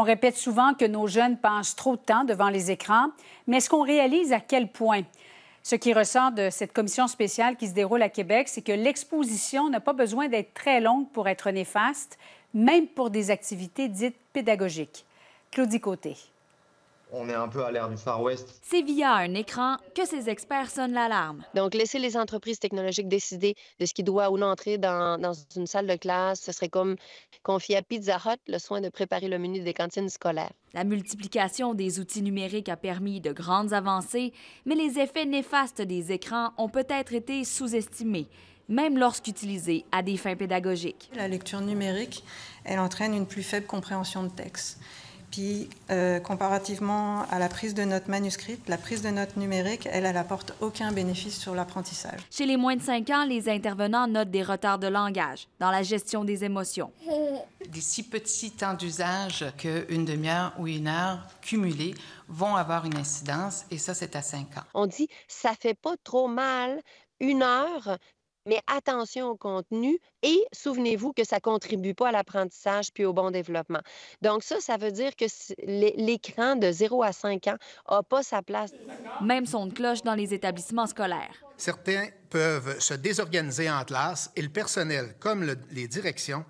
On répète souvent que nos jeunes passent trop de temps devant les écrans, mais est-ce qu'on réalise à quel point? Ce qui ressort de cette commission spéciale qui se déroule à Québec, c'est que l'exposition n'a pas besoin d'être très longue pour être néfaste, même pour des activités dites pédagogiques. Claudie Côté on est un peu à l'ère du Far West. C'est via un écran que ces experts sonnent l'alarme. Donc, laisser les entreprises technologiques décider de ce qui doit ou non entrer dans, une salle de classe, ce serait comme confier à Pizza Hut le soin de préparer le menu des cantines scolaires. La multiplication des outils numériques a permis de grandes avancées, mais les effets néfastes des écrans ont peut-être été sous-estimés même utilisés à des fins pédagogiques. La lecture numérique, elle entraîne une plus faible compréhension de texte. Puis, euh, comparativement à la prise de notes manuscrite, la prise de notes numérique, elle, elle apporte aucun bénéfice sur l'apprentissage. Chez les moins de 5 ans, les intervenants notent des retards de langage dans la gestion des émotions. Des si petits temps d'usage qu'une demi-heure ou une heure cumulée vont avoir une incidence, et ça, c'est à 5 ans. On dit, ça fait pas trop mal, une heure, mais attention au contenu et souvenez-vous que ça ne contribue pas à l'apprentissage puis au bon développement. Donc ça, ça veut dire que l'écran de 0 à 5 ans n'a pas sa place. Même son de cloche dans les établissements scolaires. Certains peuvent se désorganiser en classe et le personnel, comme les directions,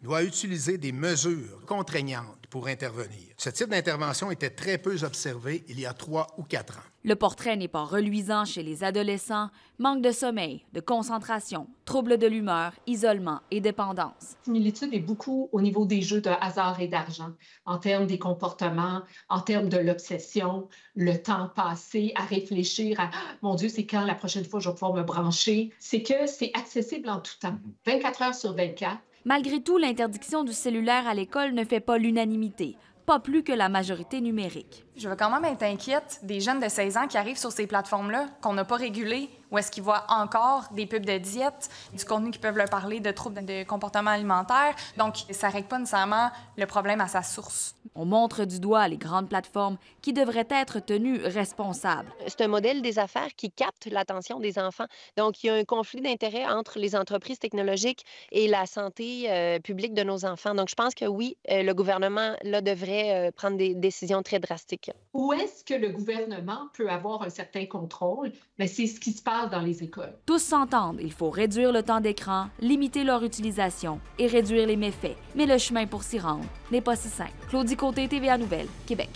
doit utiliser des mesures contraignantes pour intervenir. Ce type d'intervention était très peu observé il y a trois ou quatre ans. Le portrait n'est pas reluisant chez les adolescents. Manque de sommeil, de concentration, troubles de l'humeur, isolement et dépendance. Similitude est beaucoup au niveau des jeux de hasard et d'argent, en termes des comportements, en termes de l'obsession, le temps passé à réfléchir à ah, mon Dieu, c'est quand la prochaine fois je vais pouvoir me brancher. C'est que c'est accessible en tout temps, 24 mm-hmm. heures sur 24 Malgré tout, l'interdiction du cellulaire à l'école ne fait pas l'unanimité, pas plus que la majorité numérique. Je veux quand même être inquiète des jeunes de 16 ans qui arrivent sur ces plateformes-là, qu'on n'a pas régulées, où est-ce qu'ils voient encore des pubs de diète, du contenu qui peuvent leur parler de troubles de comportement alimentaire. Donc, ça ne règle pas nécessairement le problème à sa source. On montre du doigt les grandes plateformes qui devraient être tenues responsables. C'est un modèle des affaires qui capte l'attention des enfants. Donc, il y a un conflit d'intérêts entre les entreprises technologiques et la santé euh, publique de nos enfants. Donc, je pense que oui, euh, le gouvernement là, devrait euh, prendre des décisions très drastiques. Où est-ce que le gouvernement peut avoir un certain contrôle? Mais ben, c'est ce qui se passe dans les écoles. Tous s'entendent, il faut réduire le temps d'écran, limiter leur utilisation et réduire les méfaits. Mais le chemin pour s'y rendre n'est pas si simple. Claudie Côté, TVA Nouvelle, Québec.